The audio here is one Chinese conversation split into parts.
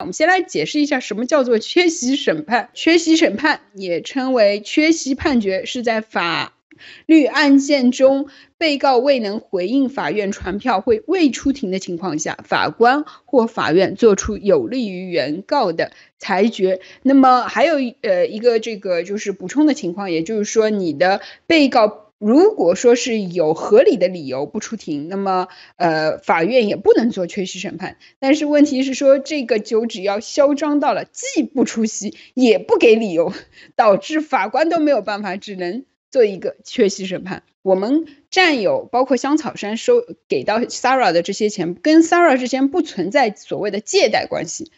我们先来解释一下什么叫做 缺席审判。缺席审判也称为缺席判决，是在法律案件中被告未能回应法院传票或未出庭的情况下，法官或法院作出有利于原告的裁决。那么，还有呃一个这个就是补充的情况，也就是说你的被告。如果说是有合理的理由不出庭，那么，呃，法院也不能做缺席审判。但是问题是说，这个九指要嚣张到了，既不出席也不给理由，导致法官都没有办法，只能做一个缺席审判。我们占有包括香草山收给到 Sarah 的这些钱，跟 Sarah 之间不存在所谓的借贷关系，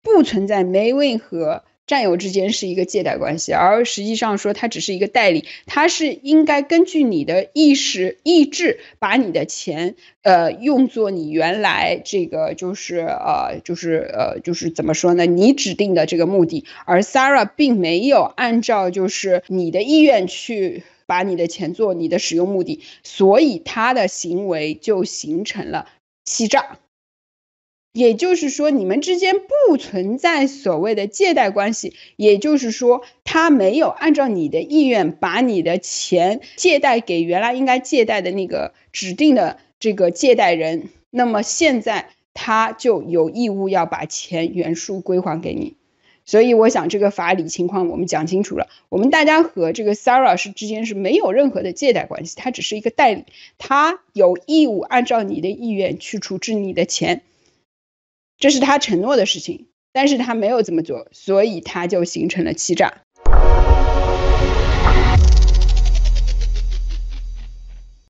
不存在 Maywin 和占有之间是一个借贷关系，而实际上说它只是一个代理，它是应该根据你的意识、意志，把你的钱，呃，用作你原来这个就是呃就是呃就是怎么说呢？你指定的这个目的，而 Sarah 并没有按照就是你的意愿去把你的钱做你的使用目的，所以他的行为就形成了欺诈。也就是说，你们之间不存在所谓的借贷关系。也就是说，他没有按照你的意愿把你的钱借贷给原来应该借贷的那个指定的这个借贷人，那么现在他就有义务要把钱原数归还给你。所以，我想这个法理情况我们讲清楚了。我们大家和这个 Sarah 是之间是没有任何的借贷关系，他只是一个代理，他有义务按照你的意愿去处置你的钱。这是他承诺的事情，但是他没有这么做，所以他就形成了欺诈。